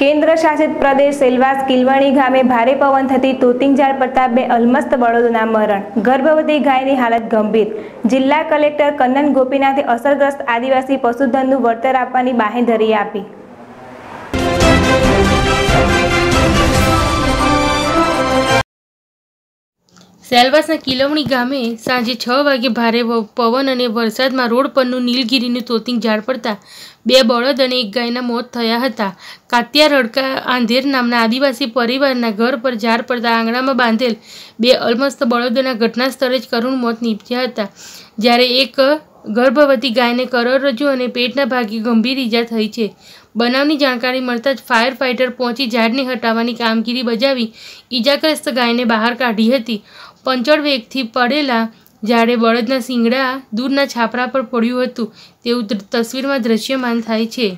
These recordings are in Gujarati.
કેન્દ્ર શાસિત પ્રદેશ સેલવાસ કિલવણી ગામે ભારે પવન થતી તોતિંગઝાડ પડતા બે અલમસ્ત બળદોના મરણ ગર્ભવતી ગાયની હાલત ગંભીર જિલ્લા કલેક્ટર કન્નન ગોપીનાથે અસરગ્રસ્ત આદિવાસી પશુધનનું વળતર આપવાની બાહેંધરી આપી સેલવાસના કિલવણી ગામે સાંજે છ વાગે ભારે પવન અને વરસાદમાં રોડ પરનું નીલગીરીનું તોતિંગ ઝાડ પડતા બે બળદ અને એક ગાયના મોત થયા હતા કાત્યા રડકા આંધેર નામના આદિવાસી પરિવારના ઘર પર ઝાડ પડતા આંગણામાં બાંધેલ બે અલમસ્ત બળદોના ઘટના સ્થળે જ કરુણ મોત નીપજ્યા હતા જ્યારે એક ગર્ભવતી ગાયને કરોડરજ્જુ અને પેટના ભાગે ગંભીર ઈજા થઈ છે બનાવની જાણકારી મળતા જ ફાયર ફાઇટર પહોંચી ઝાડને હટાવવાની કામગીરી બજાવી ઈજાગ્રસ્ત ગાયને બહાર કાઢી હતી પંચળ વેગથી પડેલા જ્યારે બળદના સિંગડા દૂરના છાપરા પર પડ્યું હતું તેવું તસવીરમાં દ્રશ્યમાન થાય છે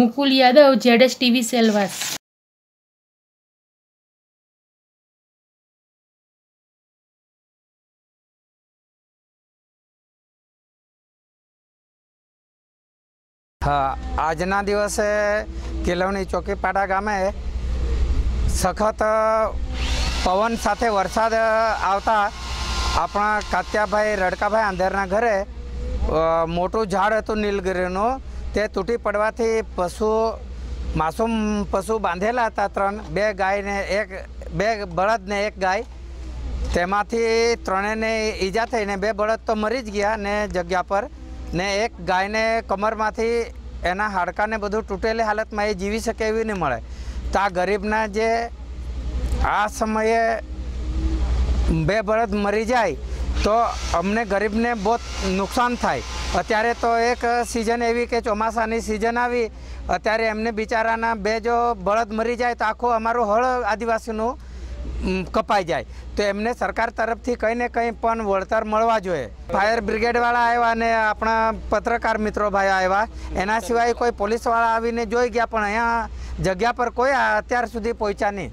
મુકુલ યાદવ જેડસ ટીવી સેલવાસ આજના દિવસે કેલવણી ચોકીપાડા ગામે સખત પવન સાથે વરસાદ આવતા આપણા કાત્યાભાઈ રડકાભાઈ આંધેરના ઘરે મોટું ઝાડ હતું નીલગીરીનું તે તૂટી પડવાથી પશુ માસૂમ પશુ બાંધેલા હતા ત્રણ બે ગાયને એક બે બળદને એક ગાય તેમાંથી ત્રણેયને ઈજા થઈને બે બળદ તો મરી જ ગયા ને જગ્યા પર ને એક ગાયને કમરમાંથી એના હાડકાને બધું તૂટેલી હાલતમાં એ જીવી શકે એવી નહીં મળે તો આ ગરીબના જે આ સમયે બે બળદ મરી જાય તો અમને ગરીબને બહુ નુકસાન થાય અત્યારે તો એક સિઝન એવી કે ચોમાસાની સિઝન આવી અત્યારે એમને બિચારાના બે જો બળદ મરી જાય તો આખું અમારું હળ આદિવાસીનું કપાઈ જાય તો એમને સરકાર તરફથી કંઈ ને કંઈ પણ વળતર મળવા જોઈએ ફાયર બ્રિગેડવાળા આવ્યા અને આપણા પત્રકાર મિત્રો ભાઈ આવ્યા એના સિવાય કોઈ પોલીસવાળા આવીને જોઈ ગયા પણ અહીંયા જગ્યા પર કોઈ અત્યાર સુધી પહોંચ્યા નહીં